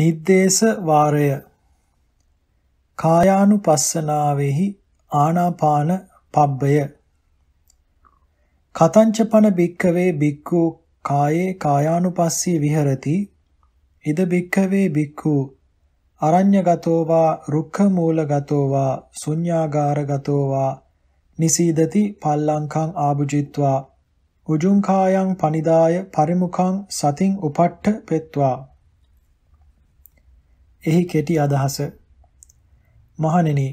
නිද්දේශ වාරය කායානුපස්සනාවෙහි ආනාපාන පබ්බය කතංචපන භික්කවේ භික්ඛු කායේ කායානුපස්සී විහෙරති ඉද භික්කවේ භික්ඛු අරඤ්‍යගතෝ වා රුක්ඛ මූලගතෝ වා ශුඤ්ඤාගාරගතෝ වා නිසීදති පල්ලංකං ආභුජිත්වා උජුං කායං පනිදාය පරිමුඛං සතින් උපට්ඨ පෙත්වා එහි කෙටි අදහස මහණෙනි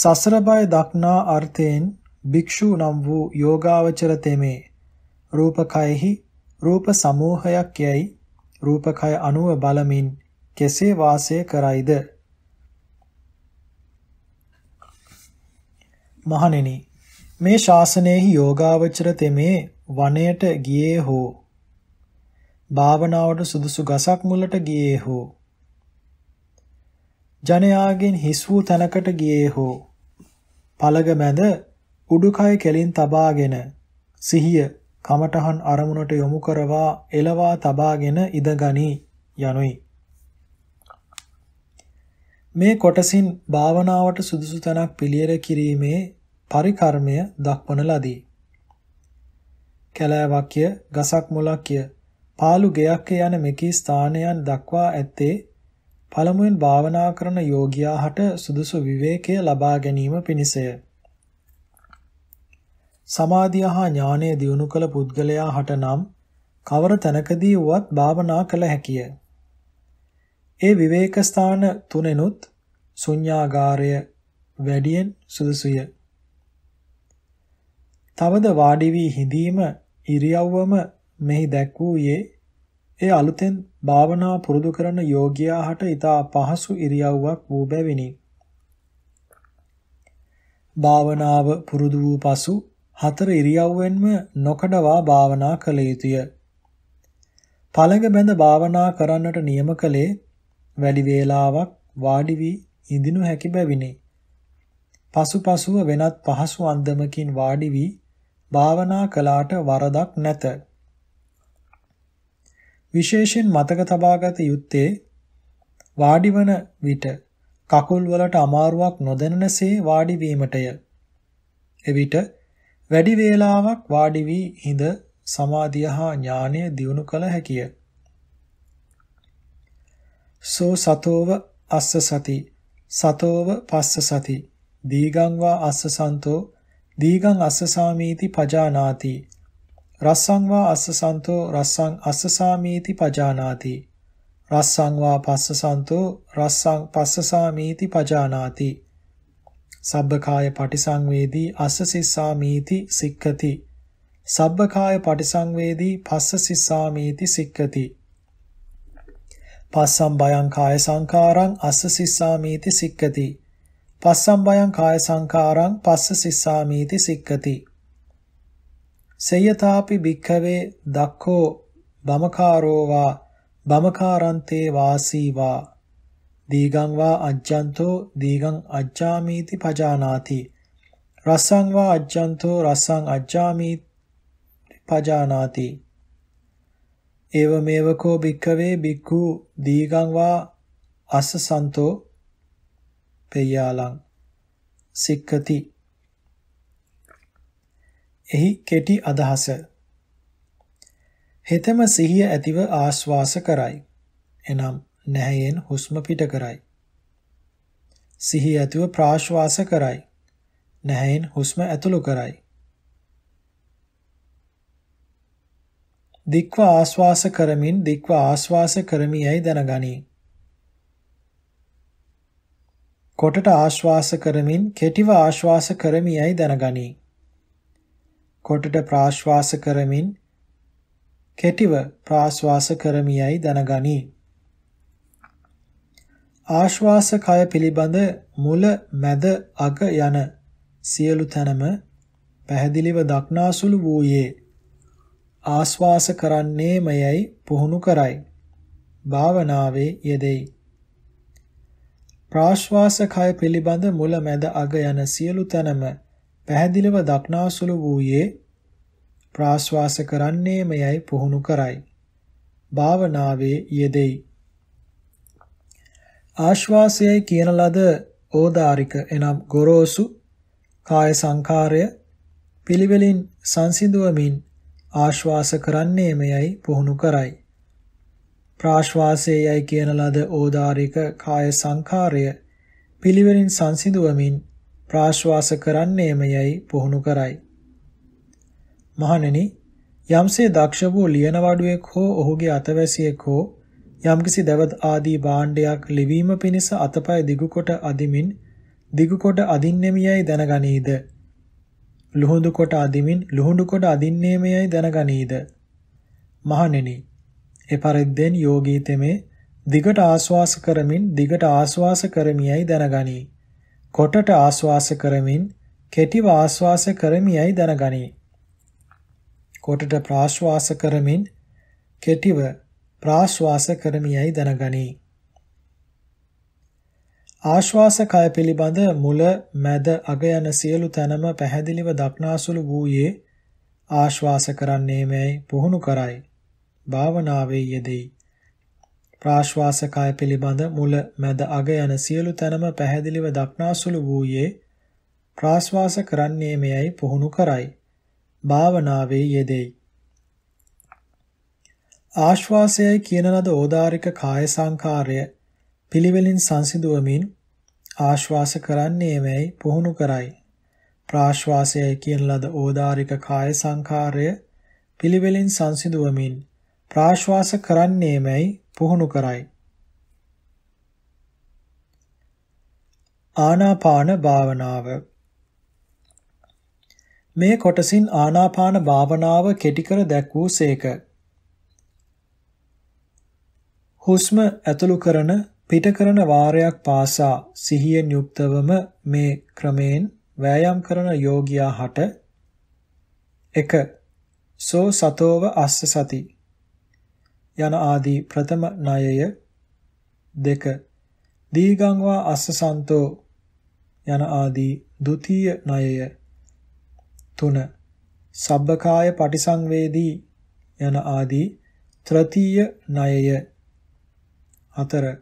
සසර බය දක්නා අර්ථයෙන් භික්ෂු නම් වූ යෝගාවචර තෙමේ රූපකයෙහි රූප සමූහයක් යැයි රූපකය අනුව බලමින් කෙසේ වාසය කරයිද මහණෙනි මේ ශාසනයෙහි යෝගාවචර තෙමේ වනයට ගියේ හෝ භාවනාවට සුදුසු ගසක් මුලට ගියේ හෝ ජනයාගෙන් හිස් වූ තැනකට ගියේ හෝ පළග මැද උඩුකය කෙලින් තබාගෙන සිහිය කමඨහන් අරමුණට යොමු කරවා එලවා තබාගෙන ඉඳගනි යනුයි මේ කොටසින් භාවනාවට සුදුසු තැනක් පිළියෙර කිරීමේ පරිකර්මය දක්වන ලදී කැලෑ වාක්‍ය ගසක් මුලක්ය පාළු ගයක් යන මෙකී ස්ථානයන් දක්වා ඇත්තේ පළමුවෙන් භාවනා කරන යෝගියා හට සුදුසු විවේකය ලබා ගැනීම පිණිසය. සමාධිය හා ඥානය දියුණු කළ පුද්ගලයා හට නම් කවර තැනකදී වුවත් භාවනා කළ හැකිය. ඒ විවේක ස්ථාන තුනෙනුත් ශුන්‍යාගාරය වැඩියෙන් සුදුසුය. තවද වාඩි වී හිඳීම ඉරියව්වම මෙහි දැක් වූයේ ඒ අලුතෙන් භාවනාව පුරුදු කරන යෝගියා හට ඊතා පහසු ඉරියව්වක් වූ බැවිනි. භාවනාව පුරුදු වූ පසු හතර ඉරියව්වෙන්ම නොකඩවා භාවනා කළ යුතුය. පළඟ බැඳ භාවනා කරන්නට නියම කලේ වැඩි වේලාවක් වාඩි වී ඉඳිනු හැකි බැවිනි. පසුපසුව වෙනත් පහසු අන්දමකින් වාඩි වී භාවනා කළාට වරදක් නැත. විශේෂයෙන් මතක තබාගත යුත්තේ වාඩිවන විට කකුල් වලට අමාරුවක් නොදැනෙනසේ වාඩි වීමටය. එවිට වැඩි වේලාවක් වාඩි වී හිඳ සමාධිය හා ඥානය දියුණු කළ හැකිය. සෝ සතෝව අස්ස සති සතෝව පස්ස සති දීගං වා අස්ස සන්තෝ දීගං අස්සසාමීති පජානාති රස්සං වා අස්ස සන්තෝ රස්සං අස්ස සාමීති පජානාති රස්සං වා පස්ස සන්තෝ රස්සං පස්ස සාමීති පජානාති සබ්බකාය පටිසංවේදී අස්ස සිස්සාමීති සික්ඛති සබ්බකාය පටිසංවේදී පස්ස සිස්සාමීති සික්ඛති පස්සම් බයං කාය සංකාරං අස්ස සිස්සාමීති සික්ඛති පස්සම් බයං කාය සංකාරං පස්ස සිස්සාමීති සික්ඛති සේයතාපි භික්ඛවේ දක්ඛෝ බමකාරෝවා බමකාරන්තේ වාසීවා දීගං වා අජ්ජන්තෝ දීගං අජ්ජාමීති පජානාති රසං වා අජ්ජන්තෝ රසං අජ්ජාමීති පජානාති එවමෙවකෝ භික්ඛවේ බික්ඛු දීගං වා අස්සසන්තෝ පෙය්‍යාලං සික්ඛති එහි කෙටි අදහස හෙතෙම සිහිය ඇතිව ආශ්වාස කරයි. එනම් නැහැයෙන් හුස්ම පිට කරයි. සිහිය ඇතිව ප්‍රාශ්වාස කරයි. නැහැයෙන් හුස්ම ඇතුළු කරයි. දික්ව ආශ්වාස කරමින් දික්ව ආශ්වාස කරමි යයි දැනගනී. කොටට ආශ්වාස කරමින් කෙටිව ආශ්වාස කරමි යයි දැනගනී. කොටට ප්‍රාශ්වාස කරමින් කෙටිව ප්‍රාශ්වාස කරමියයි දැනගනී. ආශ්වාස කය පිළිබඳ මුල මැද අග යන සියලු තැනම පැහැදිලිව දක්නාසුළු වූයේ ආශ්වාස කරන්නේමයයි පුහුණු කරයි. භාවනාවේ යෙදෙයි. ප්‍රාශ්වාස කය පිළිබඳ මුල මැද අග යන සියලු තැනම පැහැදිලිව දක්නාසුළු වූයේ ප්‍රාශ්වාස කරන්නේම යයි පුහුණු කරයි. භාවනාවේ යෙදෙයි. ආශ්වාසයයි කියන ලද ඕදාරික එනම් ගොරෝසු කාය සංඛාරය පිළිවෙලින් සංසිඳුවමින් ආශ්වාස කරන්නේම යයි පුහුණු කරයි. ප්‍රාශ්වාසයයි කියන ලද ඕදාරික කාය සංඛාරය පිළිවෙලින් සංසිඳුවමින් ප්‍රාශ්වාස කරන්නේම යයි පුහුණු කරයි. මහණෙනි යම්සේ දක්ෂ වූ ලියන වඩුවෙක් හෝ ඔහුගේ අතවැසියෙක් හෝ යම්කිසි දවද ආදී භාණ්ඩයක් ලිවීම පිණිස අතපය දිගුකොට අදිමින් දිගුකොට අදින්නෙමියයි දැනගනීද. ලුහුඳු කොට අදිමින් ලුහුඳු කොට අදින්නේමයයි දැනගනීද. මහණෙනි එපරිද්දෙන් යෝගී තෙමේ දිගට ආශ්වාස කරමින් දිගට ආශ්වාස කරමියයි දැනගනී. කොටට ආශ්වාස කරමින් කෙටිව ආශ්වාස කරමියයි දැනගනී. කොටට ප්‍රාශ්වාස කරමින් කෙටිව ප්‍රාශ්වාස කරමියයි දැනගනී. ආශ්වාස කය පිළිබඳ මුල මැද අග යන සියලු තැනම පැහැදිලිව දක්නාසුළු වූයේ ආශ්වාස කරන්නේමයි පුහුණු කරයි භාවනාවේ යෙදෙයි ප්‍රාශ්වාසකය පිළිබඳ මුල මැද අග යන සියලු තැනම පැහැදිලිව දක්නාසුළු වූයේ ප්‍රාශ්වාස කරන්නේ මෙයයි පුහුණු කරයි. භාවනාවේ යෙදෙයි. ආශ්වාසයයි කියන ලද ඕදාරික කාය සංකාරය පිළිවෙලින් සංසිඳුවමින් ආශ්වාස කරන්නේ මෙයි පුහුණු කරයි. ප්‍රාශ්වාසයයි කියන ලද ඕදාරික කාය සංකාරය පිළිවෙලින් සංසිඳුවමින් ප්‍රාශ්වාස කරන්නේ මෙයි පුහුණු කරයි. ආනාපාන භාවනාව මේ කොටසින් ආනාපාන භාවනාව කෙටි කර දැක්වූසේක. හුස්ම ඇතුළු කරන පිට කරන වාරයක් පාසා සිහියෙන් යුක්තවම මේ ක්‍රමයෙන් වෑයම් කරන යෝගියා හට 1 සෝ සතෝව අස්ස සති යන ආදී ප්‍රථම ණයය දෙක දීගං වා අස්සසන්තෝ යන ආදී ဒုတိ ය ණයය 3 සබ්බකාය පටිසංවේදී යන ආදී තෘතිය ණයය 4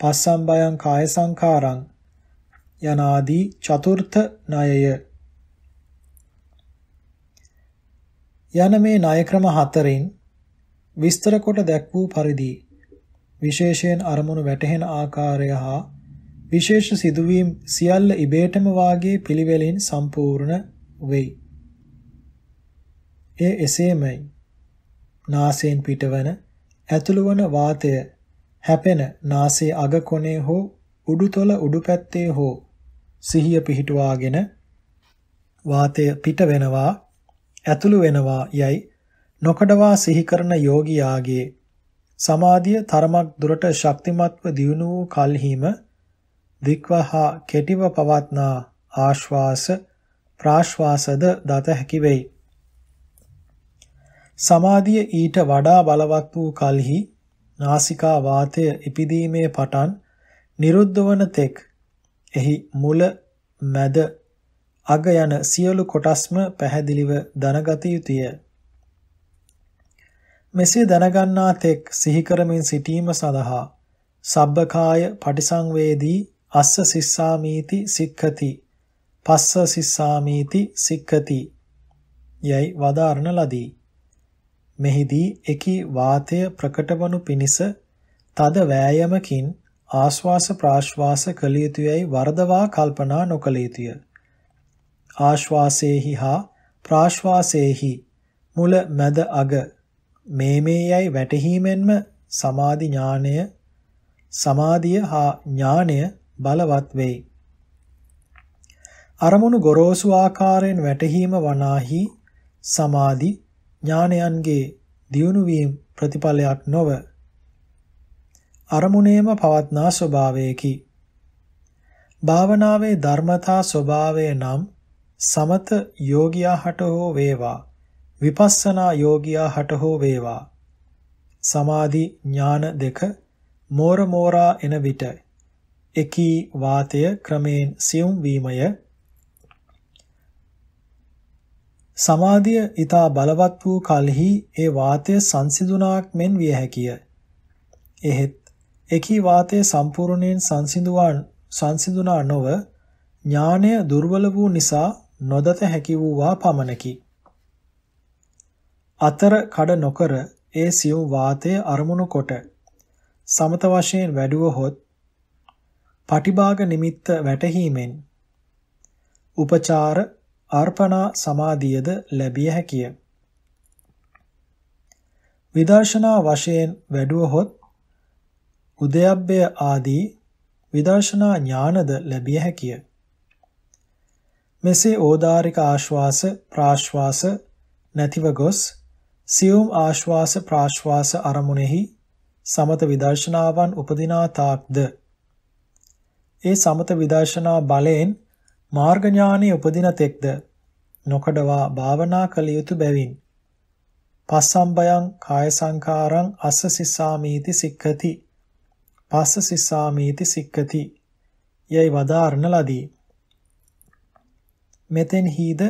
පස්සම්බයං කාය සංඛාරං යන ආදී චතුර්ථ ණයය යන මේ ණය ක්‍රම හතරෙන් විස්තර කොට දැක් වූ පරිදි විශේෂයෙන් අරමුණු වැටහෙන ආකාරය හා විශේෂ සිදුවීම් සියල්ල ඉබේටම වාගේ පිළිවෙලින් සම්පූර්ණ වෙයි. ඒ එසේමයි. නාසයෙන් පිටවන ඇතුළුවන වාතය හැපෙන නාසයේ අග කොනේ හෝ උඩුතොල උඩු පැත්තේ හෝ සිහිය පිහිටුවාගෙන වාතය පිට වෙනවා ඇතුළු වෙනවා යයි නොකඩවා සිහි කරන යෝගියාගේ සමාධිය තරමක් දුරට ශක්තිමත්ව දියුණු වූ කල්හිම වික්වහා කෙටිව පවත්නා ආශ්වාස ප්‍රාශ්වාසද දත හැකි වෙයි. සමාධිය ඊට වඩා බලවත් වූ කලෙහි නාසිකා වාතය ඉපදීමේ පටන් නිරුද්ධ වන තෙක් එහි මුල මැද අග යන සියලු කොටස්ම පැහැදිලිව දැනගත යුතුය. මෙසේ දැනගන්නා තෙක් සිහි කරමින් සිටීම සඳහා සබ්බකාය පටිසංවේදී අස්ස සිස්සාමීති සික්ඛති පස්ස සිස්සාමීති සික්ඛති යයි වදාරණ ලදී මෙහිදී එකී වාතය ප්‍රකටවනු පිණිස තද වෑයමකින් ආශ්වාස ප්‍රාශ්වාස කළ යුතුයයි වර්ධවා කල්පනා නොකළ යුතුය ආශ්වාසේහි හා ප්‍රාශ්වාසේහි මුල මැද අග මේ මේ යයි වැටහීමෙන්ම සමාධි ඥාණය සමාධිය හා ඥාණය බලවත් වෙයි. අරමුණු ගොරෝසු ආකාරයෙන් වැටහීම වනාහි සමාධි ඥානයන්ගේ දියුණු වීම ප්‍රතිඵලයක් නොව අරමුණේම පවත්නා ස්වභාවයකි. භාවනාවේ ධර්මතා ස්වභාවය නම් සමත යෝගියා හට හෝ වේවා විපස්සනා යෝගියා හට හෝ වේවා සමාධි ඥාන දෙක මෝර මෝරා එන විට එකී වාතය ක්‍රමයෙන් සියුම් වීමය සමාධිය ඊතා බලවත් වූ කලෙහි ඒ වාතය සංසිඳුණාක් මෙන් විය හැකිය එහෙත් එකී වාතය සම්පූර්ණයෙන් සංසිඳුවාන් සංසිඳුණා නොව ඥානය දුර්වල වූ නිසා නොදත හැකි වූවා පමණකි අතර කඩ නොකර ඒ සියුම් වාතය අරමුණු කොට සමත වශයෙන් වැඩුවහොත් පටිභාග නිමිත්ත වැටහීමෙන් උපචාර අර්පණා සමාධියද ලැබිය හැකිය. විදර්ශනා වශයෙන් වැඩුවහොත් උදයබ්බය ආදී විදර්ශනා ඥානද ලැබිය හැකිය. මෙසේ ඕදාරික ආශ්වාස ප්‍රාශ්වාස නැතිව ගොස් සියුම් ආශ්වාස ප්‍රාශ්වාස අරමුණෙහි සමත විදර්ශනාවන් උපදිනා තාක්ද ඒ සමත විදර්ශනා බලයෙන් මාර්ග ඥානෙ උපදින තෙක්ද නොකඩවා භාවනා කළ යුතු බැවින් පස්සම්බයං කාය සංඛාරං අස්ස සිස්සාමීති සික්ඛති පස්ස සිස්සාමීති සික්ඛති යයි වදාරණ ලදී මෙතෙන් හිද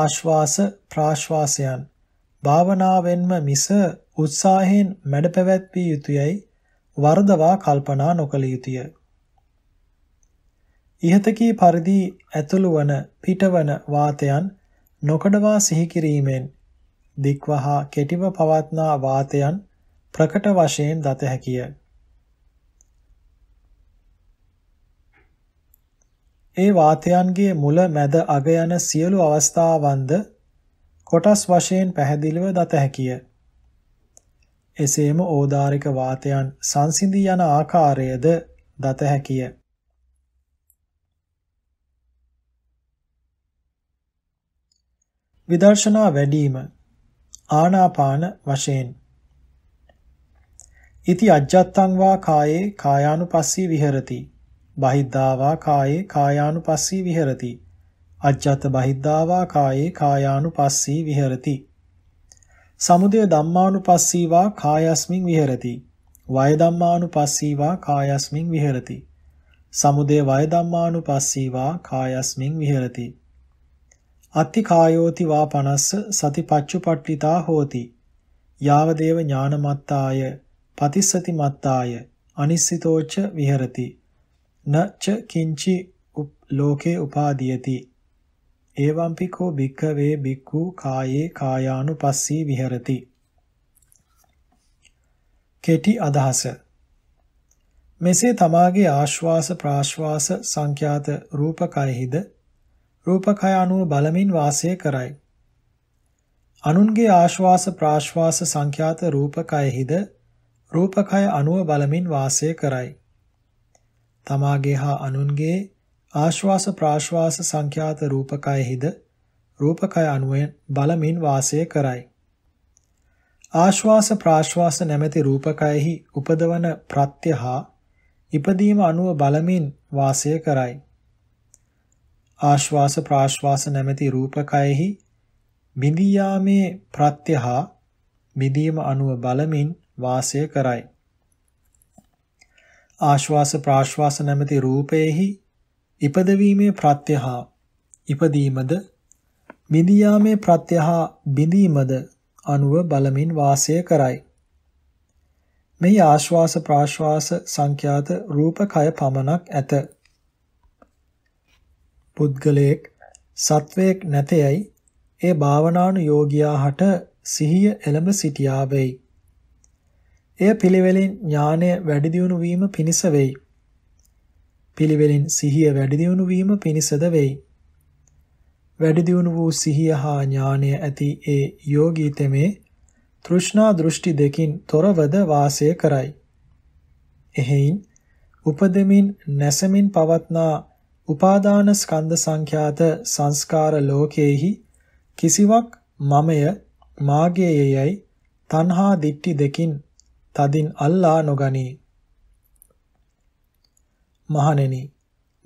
ආශ්වාස ප්‍රාශ්වාසයන් භාවනාවෙන්ම මිස උත්සාහයෙන් මැඩ පැවැත්විය යුතුයයි වරදවා කල්පනා නොකළ යුතුය. ইহතකී පරිදි ඇතුළු වන පිටවන වාතයන් නොකඩවා සිහි කිරීමෙන් දික්වහා කෙටිව පවත්නා වාතයන් ප්‍රකට වශයෙන් දත හැකිය. ඒ වාතයන්ගේ මුල මැද අග යන සියලු අවස්ථාවන්ද කොටස් වශයෙන් පැහැදිලිව දත හැකිය. එසේම ඕදාරික වාතයන් සංසිඳී යන ආකාරයද දත හැකිය. විදර්ශනා වැඩිම ආනාපාන වශයෙන් ඉති අජ්ජත්තං වා කායේ කායානුපස්සී විහෙරති බහිද්ධා වා කායේ කායානුපස්සී විහෙරති අජ්ජත බහිද්ධාවා කායේ කායානුපස්සී විහෙරති. සමුදය ධම්මානුපස්සීවා කායස්මින් විහෙරති. වය ධම්මානුපස්සීවා කායස්මින් විහෙරති. සමුදය වය ධම්මානුපස්සීවා කායස්මින් විහෙරති. අත්ති කායෝති වා පනස්ස සතිපච්චුපට්ඨිතා හෝති. යාවදේව ඥානමත්තාය පතිස්සති මත්තාය අනිස්සිතෝච විහෙරති. නච කිංචි ලෝකේ උපාදීයති එවම්පිකෝ භික්ඛවේ භික්ඛු කායේ කායානුපස්සී විහෙරති. කෙටි අදහස මෙසේ තමාගේ ආශ්වාස ප්‍රාශ්වාස සංඛ්‍යාත රූපකයෙහිද රූපකය අනුව බලමින් වාසය කරයි. අනුන්ගේ ආශ්වාස ප්‍රාශ්වාස සංඛ්‍යාත රූපකයෙහිද රූපකය අනුව බලමින් වාසය කරයි. තමාගේ හා අනුන්ගේ ආශ්වාස ප්‍රාශ්වාස සංඛ්‍යාත රූපකයෙහිද රූපකය අනුවෙන් බලමින් වාසය කරයි. ආශ්වාස ප්‍රාශ්වාස නැමැති රූපකයෙහි උපදවන ප්‍රත්‍ය හා ඉපදීම අනුව බලමින් වාසය කරයි. ආශ්වාස ප්‍රාශ්වාස නැමැති රූපකයෙහි බිඳියාමේ ප්‍රත්‍ය හා බිඳීම අනුව බලමින් වාසය කරයි. ආශ්වාස ප්‍රාශ්වාස නැමැති රූපයෙහි ඉපදවීමේ ප්‍රත්‍ය හා ඉපදීමද මිදියාමේ ප්‍රත්‍ය හා බිඳීමද අනුව බලමින් වාසය කරයි. මෙහි ආශ්වාස ප්‍රාශ්වාස සංඛ්‍යාත රූපකය පමණක් ඇත. පුද්ගලයෙක් සත්වයක් නැතයයි ඒ භාවනානුයෝගියා හට සිහිය එළඹ සිටියා වෙයි. එය පිළිවෙලින් ඥානය වැඩි දියුණු වීම පිණිස වෙයි. පිළිවෙලින් සිහිය වැඩිදියුණු වීම පිණිසද වෙයි. වැඩිදියුණු වූ සිහිය හා ඥානය ඇති ඒ යෝගී තෙමේ තෘෂ්ණා දෘෂ්ටි දෙකින් තොරවද වාසය කරයි. එහෙයින් උපදෙමින් නැසමින් පවත්නා උපාදාන ස්කන්ධ සංඛ්‍යාත සංස්කාර ලෝකයේහි කිසිවක් මමය මාගේයයි තණ්හා දිට්ටි දෙකින් තදින් අල්ලා නොගනී. මහණෙනි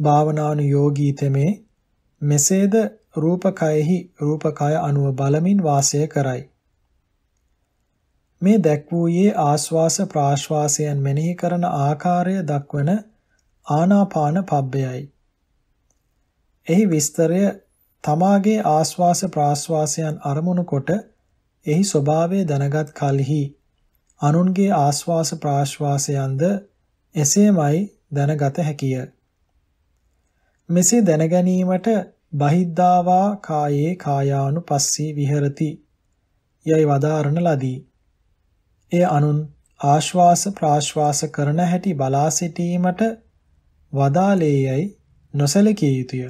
භාවනානුයෝගී තෙමේ මෙසේද රූපකයෙහි රූපකය අනුව බලමින් වාසය කරයි මේ දැක්වූයේ ආස්වාස ප්‍රාශ්වාසයන් මෙනෙහි කරන ආකාරය දක්වන ආනාපාන පබ්බයයි එහි විස්තරය තමාගේ ආස්වාස ප්‍රාශ්වාසයන් අරමුණු කොට එහි ස්වභාවය දැනගත් කලෙහි අනුන්ගේ ආස්වාස ප්‍රාශ්වාසයන්ද එසේමයි දැනගත හැකිය. මෙසේ දැනගැනීමට බහිද්ධාවා කායේ කායානුපස්සී විහෙරති යයි වදාරණ ලදී. එය අනුන් ආශ්වාස ප්‍රාශ්වාස කරන හැටි බලා සිටීමට වදාලේයයි නොසැලකිය යුතුය.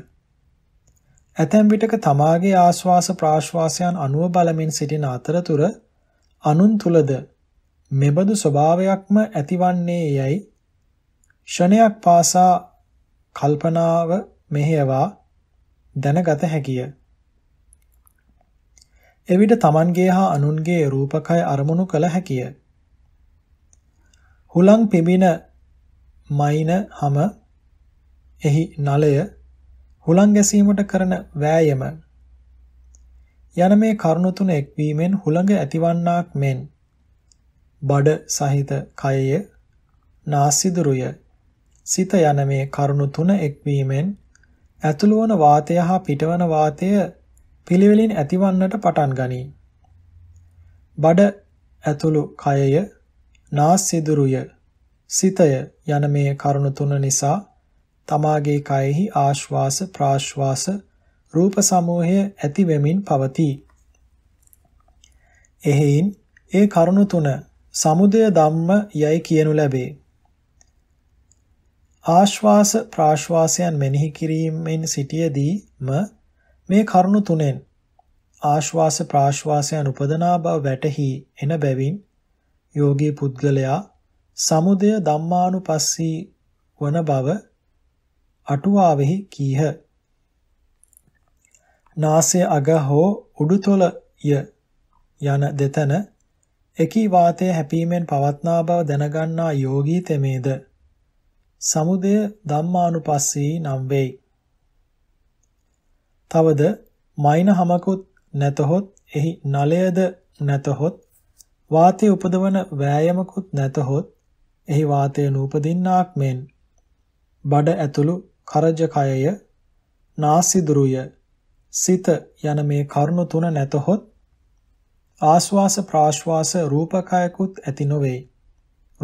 ඇතැම් විටක තමාගේ ආශ්වාස ප්‍රාශ්වාසයන් අනුව බලමින් සිටින අතරතුර අනුන් තුලද මෙබඳු ස්වභාවයක්ම ඇතිවන්නේ යයි ෂණයක් පාසා කල්පනාව මෙහෙයවා දැනගත හැකිය. එවිට Tamanගේ හා අනුන්ගේ රූපකය අරමුණු කළ හැකිය. හුලං පිඹින මයින හැම එහි නලය හුලං ගැසීමට කරන වෑයම යන මේ කරුණු තුන එක්වීමෙන් හුළඟ ඇතිවන්නාක් මෙන් බඩ සහිත කයය නාසිදුරුය සිත යන මේ කරුණු තුන එක්වීමෙන් ඇතුළු වන වාතය හා පිටවන වාතය පිළිවෙලින් ඇතිවන්නට පටන් ගනී. බඩ ඇතුළු කයය, නාස්සිදුරුය, සිතය යන මේ කරුණු තුන නිසා තමාගේ කයෙහි ආශ්වාස ප්‍රාශ්වාස රූප සමූහය ඇති වෙමින් පවතී. එහෙයින් ඒ කරුණු තුන samudaya ධම්ම යයි කියනු ලැබේ. ආශ්වාස ප්‍රාශ්වාසයන් මෙනෙහි කිරීමෙන් සිටියදීම මේ කරුණු තුනෙන් ආශ්වාස ප්‍රාශ්වාසයන් උපදනා බව වැටහි එන බැවින් යෝගී පුද්ගලයා සමුදය ධම්මානුපස්සී වන බව අටුවාවෙහි කීහ. නාසය අග හෝ උඩුතොලය යන දෙතන එකී වාතය හැපීමෙන් පවත්නා බව දැනගන්නා යෝගී තෙමේද සමුදය ධම්මානුපස්සී නම් වෙයි. තවද මයින හමකුත් නැතහොත් එහි නලයද නැතහොත් වාතය උපදවන වෑයමකුත් නැතහොත් එහි වාතය නූපදින්නාක් මෙන් බඩ ඇතුළු කරජකයය නාසිදුරුය සිත යන මේ කරුණු තුන නැතහොත් ආස්වාස ප්‍රාශ්වාස රූපකයකුත් ඇති නොවේ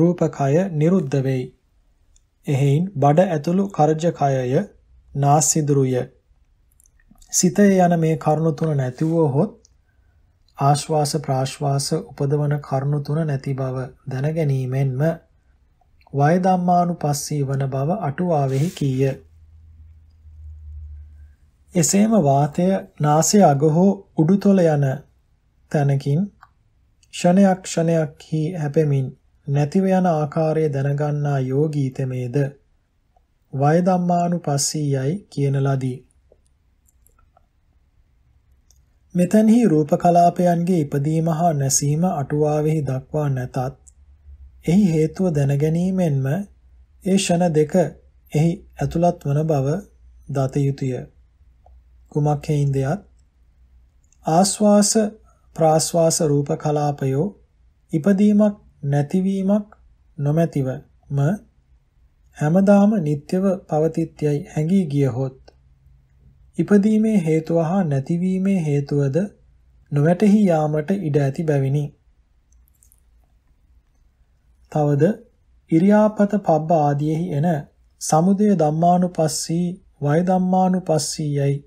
රූපකය නිරුද්ධ වෙයි එහෙයින් බඩ ඇතුළු කර්ජකයය නාසිදුරුය. සිතේ යන මේ කරුණු තුන නැති වූහොත් ආශ්වාස ප්‍රාශ්වාස උපදවන කරුණු තුන නැති බව දැන ගැනීමෙන්ම වය ධම්මානුපස්සී වන බව අටුවාවෙහි කීය. එසේම වාතය නාසය අග හෝ උඩුතොල යන තැනකින් ක්ෂණයක් ක්ෂණයක් හි හැපෙමින් නැතිව යන ආකාරය දැනගන්නා යෝගී තෙමේද වය ධම්මානුපස්සීයයි කියන ලදී. මෙතෙන්හි රූප කලාපයන්ගේ ඉදීම හා නැසීම අටුවාවෙහි දක්වා නැතත් එහි හේතුව දැනගැනීමෙන්ම ඒ ෂණ දෙක එහි ඇතුළත් වන බව දත යුතුය. කුමක් හේින්දයත් ආස්වාස ප්‍රාස්වාස රූප කලාපයෝ ඉපදීමක් නැතිවීමක් නොමැතිවම හැමදාම නිත්‍යව පවතිත්‍යයි හැඟී ගියහොත් ඉපදීමේ හේතුව හා නැතිවීමේ හේතුවද නොවැටහි යාමට ඉඩ ඇති බැවිනි. තවද ඉරියාපත පබ්බ ආදීෙහි එන සමුදය ධම්මානුපස්සී වය ධම්මානුපස්සී යයි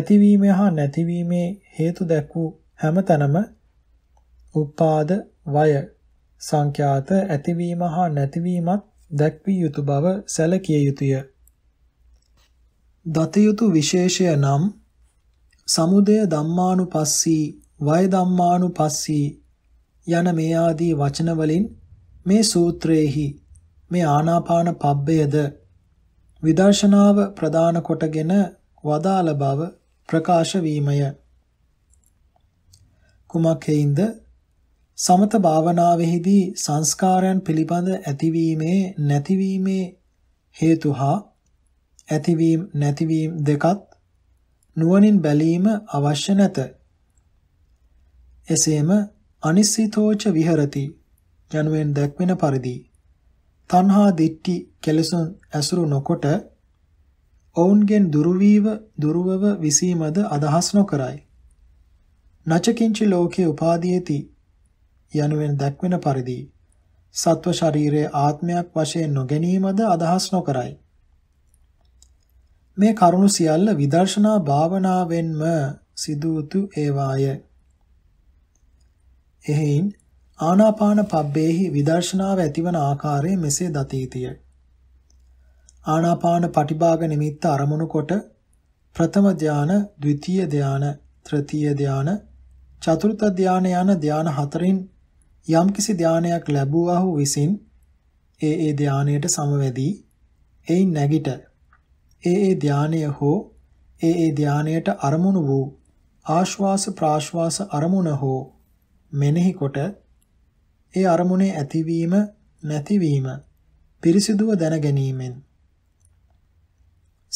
ඇතිවීම හා නැතිවීමේ හේතු දැක් වූ හැමතැනම උපාද වය සංඛ්‍යාත ඇතිවීම හා නැතිවීමත් දැක්විය යුතු බව සැලකිය යුතුය. දතයුතු විශේෂය නම් සමුදය ධම්මානුපස්සී වය ධම්මානුපස්සී යන මේ ආදී වචන වලින් මේ සූත්‍රයේහි මේ ආනාපාන පබ්බයද විදර්ශනාව ප්‍රදාන කොටගෙන වදාළ බව ප්‍රකාශ වීමය කුමක් හේින්ද සමත භාවනාවෙහිදී සංස්කාරයන් පිළිබඳ ඇතිවීමේ නැතිවීමේ හේතු හා ඇතිවීම නැතිවීම දෙකත් නුවණින් බැලීම අවශ්‍ය නැත. එසේම අනිසිතෝච විහෙරති යනුවෙන් දැක්වෙන පරිදි තණ්හා දිට්ටි කෙලසුන් ඇසුරු නොකොට ඔවුන්ගෙන් දුරවීව දුරවව විසීමද අදහස් නොකරයි. නචකින්චි ලෝකේ උපාදීයති යනුවෙන් දැක්වෙන පරිදි සත්ව ශරීරයේ ආත්මයක් වශයෙන් නොගැනීමද අදහස් නොකරයි. මේ කරුණු සියල්ල විදර්ශනා භාවනාවෙන්ම සිදුවුතු ඒවාය. එහෙයින් ආනාපාන පබ්බේහි විදර්ශනාව ඇතිවන ආකාරය මෙසේ දතීතිය. ආනාපාන පටිභාග නිමිත්ත අරමුණු කොට ප්‍රථම ධාන, ද්විතීය ධාන, තෘතීය ධාන, චතුර්ථ ධාන යන ධාන හතරෙන් යම්කිසි ධානයක් ලැබුවාහු විසින් ඒ ඒ ධානයට සමවැදී එයින් නැගිට ඒ ඒ ධානය හෝ ඒ ඒ ධානයට අරමුණු වූ ආශ්වාස ප්‍රාශ්වාස අරමුණ හෝ මෙනෙහි කොට ඒ අරමුණේ ඇතිවීම නැතිවීම පිරිසිදුව දැනගැනීමෙන්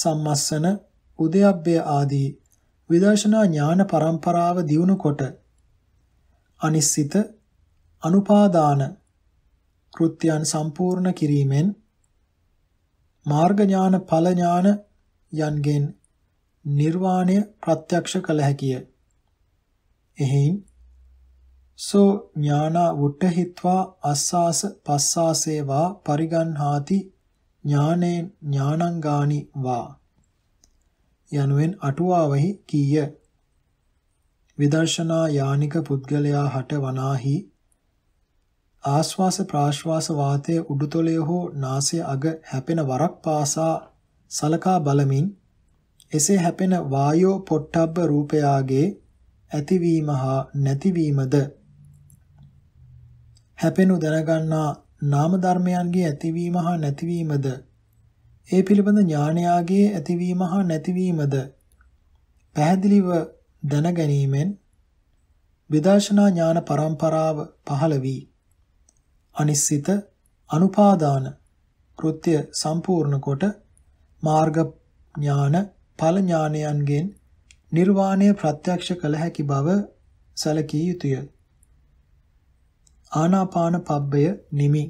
සම්මස්සන උදයබ්බය ආදී විදර්ශනා ඥාන පරම්පරාව දියුණු කොට අනිස්සිත අනුපාදාන කෘත්‍යයන් සම්පූර්ණ කිරීමෙන් මාර්ග ඥාන ඵල ඥාන යන්ගෙන් නිර්වාණය ප්‍රත්‍යක්ෂ කළ හැකිය. එහෙන් සෝ ඥාන වුට්ඨහිත්වා අස්සාස පස්සාසේවා පරිගන්හාති ඥානේ ඥානංගානි වා යනුවෙන් අටුවාවෙහි කීය. විදර්ශනා යානික පුද්ගලයා හට වනාහි ආශ්වාස ප්‍රාශ්වාස වාතයේ උඩුතොලය හෝ නාසය අග හැපෙන වරක් පාසා සලකා බලමින් එසේ හැපෙන වායෝ පොට්ටබ්බ රූපයාගේ ඇතිවීම හා නැතිවීමද හැපෙනු දැනගන්නා නාම ධර්මයන්ගේ ඇතිවීම හා නැතිවීමද ඒ පිළිබඳ ඥානයාගේ ඇතිවීම හා නැතිවීමද පැහැදිලිව දැන ගැනීමෙන් විදර්ශනා ඥාන පරම්පරාව පහළ වී අනිස්සිත අනුපාදාන කෘත්‍ය සම්පූර්ණ කොට මාර්ග ඥාන ඵල ඥානයන්ගෙන් නිර්වාණය ප්‍රත්‍යක්ෂ කළ හැකි බව සැලකිය යුතුය. ආනාපාන පබ්බය නිමි